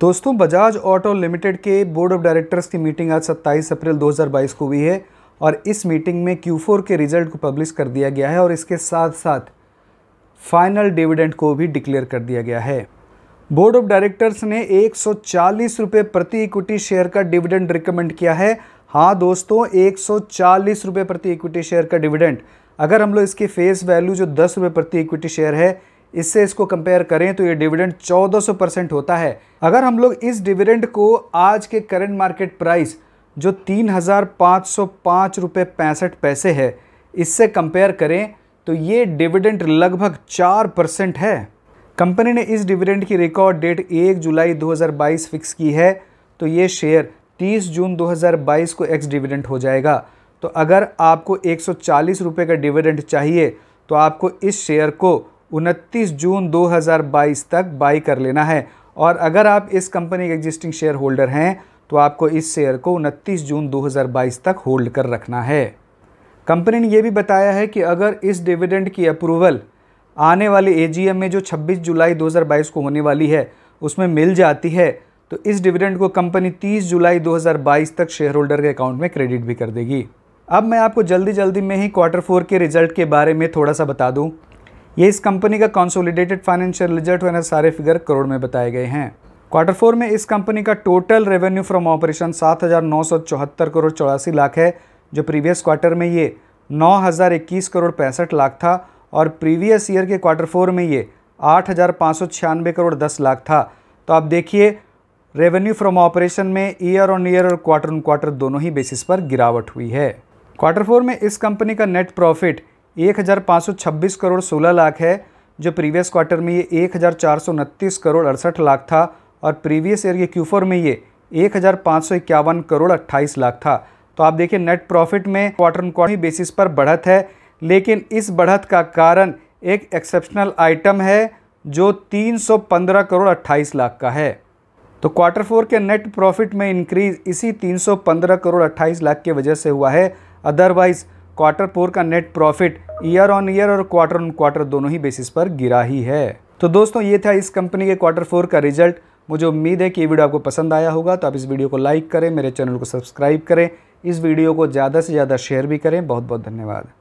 दोस्तों Bajaj auto limited के board of directors की मीटिंग आज 27 अप्रैल 2022 को हुई है और इस मीटिंग में Q4 के रिजल्ट को पब्लिश कर दिया गया है और इसके साथ साथ फाइनल डिविडेंड को भी डिक्लेयर कर दिया गया है बोर्ड ऑफ डायरेक्टर्स ने एक सौ प्रति इक्विटी शेयर का डिविडेंड रिकमेंड किया है हाँ दोस्तों एक सौ प्रति इक्विटी शेयर का डिविडेंड अगर हम लोग इसकी फेस वैल्यू जो दस रुपये प्रति इक्विटी शेयर है इससे इसको कंपेयर करें तो ये डिविडेंड 1400 परसेंट होता है अगर हम लोग इस डिविडेंड को आज के करंट मार्केट प्राइस जो तीन हज़ार पाँच सौ पाँच रुपये पैंसठ पैसे है इससे कंपेयर करें तो ये डिविडेंड लगभग चार परसेंट है कंपनी ने इस डिविडेंड की रिकॉर्ड डेट 1 जुलाई 2022 फिक्स की है तो ये शेयर 30 जून 2022 को एक्स डिविडेंड हो जाएगा तो अगर आपको एक सौ का डिविडेंड चाहिए तो आपको इस शेयर को 29 जून 2022 तक बाई कर लेना है और अगर आप इस कंपनी के एग्जिस्टिंग शेयर होल्डर हैं तो आपको इस शेयर को 29 जून 2022 तक होल्ड कर रखना है कंपनी ने यह भी बताया है कि अगर इस डिविडेंड की अप्रूवल आने वाले एजीएम में जो 26 जुलाई 2022 को होने वाली है उसमें मिल जाती है तो इस डिविडेंड को कंपनी 30 जुलाई 2022 तक शेयर होल्डर के अकाउंट में क्रेडिट भी कर देगी अब मैं आपको जल्दी जल्दी में ही क्वार्टर फोर के रिजल्ट के बारे में थोड़ा सा बता दूं ये इस कंपनी का कॉन्सोलिडेटेड फाइनेंशियल रिजल्ट होने सारे फिगर करोड़ में बताए गए हैं क्वार्टर फोर में इस कंपनी का टोटल रेवेन्यू फ्रॉम ऑपरेशन सात हज़ार नौ सौ चौहत्तर करोड़ चौरासी लाख है जो प्रीवियस क्वार्टर में ये नौ हज़ार इक्कीस करोड़ पैंसठ लाख था और प्रीवियस ईयर के क्वार्टर फोर में ये आठ हज़ार पाँच सौ करोड़ दस लाख था तो आप देखिए रेवेन्यू फ्रॉम ऑपरेशन में ईयर ऑन ईयर और क्वार्टर ऑन क्वार्टर दोनों ही बेसिस पर गिरावट हुई है क्वार्टर फोर में इस कंपनी का नेट प्रॉफिट एक हज़ार पाँच सौ छब्बीस करोड़ सोलह लाख है जो प्रीवियस क्वार्टर में ये एक हज़ार चार सौ उनतीस करोड़ अड़सठ लाख था और प्रीवियस ईयर ये क्यू में ये एक हज़ार पाँच सौ इक्यावन करोड़ अट्ठाईस लाख था तो आप देखिए नेट प्रॉफिट में क्वार्टर ऑन क्वार्टर बेसिस पर बढ़त है लेकिन इस बढ़त का कारण एक एक्सेप्शनल आइटम है जो 315 करोड़ 28 लाख का है तो क्वार्टर फोर के नेट प्रॉफिट में इंक्रीज इसी 315 करोड़ 28 लाख की वजह से हुआ है अदरवाइज़ क्वार्टर फोर का net profit year on year और क्वार्टर ऑन क्वार्टर दोनों ही बेसिस पर गिरा ही है तो दोस्तों ये था इस कंपनी के क्वार्टर फोर का रिजल्ट मुझे उम्मीद है कि ये वीडियो आपको पसंद आया होगा तो आप इस वीडियो को लाइक करें मेरे चैनल को सब्सक्राइब करें इस वीडियो को ज़्यादा से ज़्यादा शेयर भी करें बहुत बहुत धन्यवाद